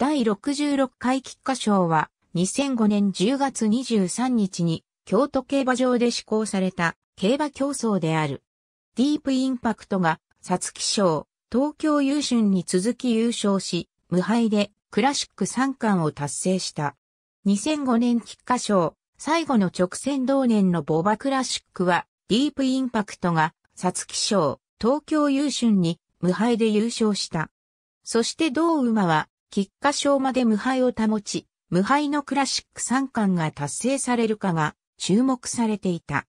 第66回菊花賞は2005年10月23日に京都競馬場で施行された競馬競争である。ディープインパクトが皐月賞、東京優春に続き優勝し、無敗でクラシック3冠を達成した。2005年菊花賞、最後の直線同年のボバクラシックは、ディープインパクトが皐月賞、東京優春に無敗で優勝した。そして同馬は菊花賞まで無敗を保ち、無敗のクラシック三冠が達成されるかが注目されていた。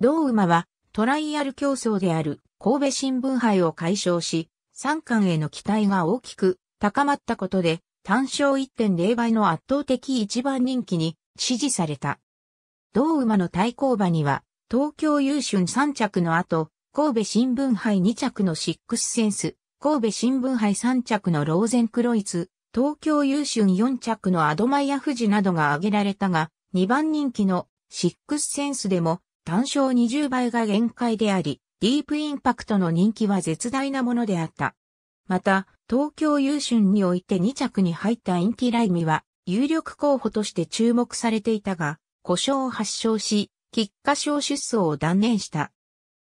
同馬はトライアル競争である神戸新聞杯を解消し、三冠への期待が大きく高まったことで、単勝1.0倍の圧倒的一番人気に支持された。同馬の対抗馬には、東京優春3着の後、神戸新聞杯2着のシックスセンス、神戸新聞杯3着のローゼンクロイツ、東京優春4着のアドマイヤ富士などが挙げられたが、2番人気のシックスセンスでも単勝20倍が限界であり、ディープインパクトの人気は絶大なものであった。また、東京優春において2着に入ったインティライミは、有力候補として注目されていたが、故障を発症し、喫下症出走を断念した。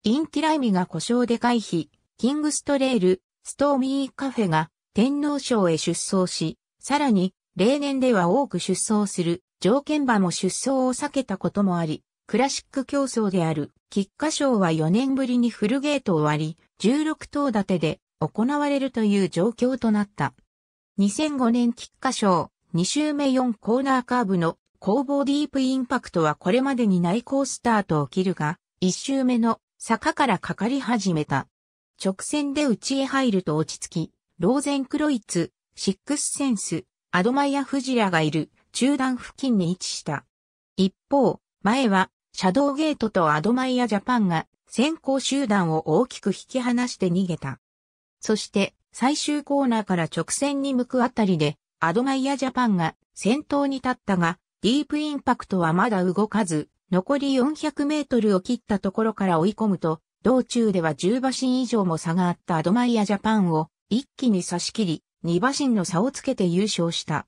インティライミが故障で回避、キングストレール、ストーミーカフェが天皇賞へ出走し、さらに、例年では多く出走する条件馬も出走を避けたこともあり、クラシック競争である菊花賞は4年ぶりにフルゲートを割り、16頭立てで行われるという状況となった。2005年菊花賞2周目4コーナーカーブの攻防ディープインパクトはこれまでに内向スタートを切るが、1周目の坂からかかり始めた。直線で内へ入ると落ち着き、ローゼンクロイツ、シックスセンス、アドマイア・フジラがいる中段付近に位置した。一方、前はシャドウゲートとアドマイア・ジャパンが先行集団を大きく引き離して逃げた。そして最終コーナーから直線に向くあたりでアドマイア・ジャパンが先頭に立ったが、ディープインパクトはまだ動かず、残り400メートルを切ったところから追い込むと、道中では10馬身以上も差があったアドマイアジャパンを一気に差し切り、2馬身の差をつけて優勝した。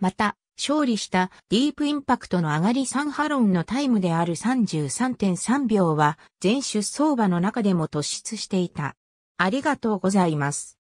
また、勝利したディープインパクトの上がり3ハロンのタイムである33.3秒は全出走馬の中でも突出していた。ありがとうございます。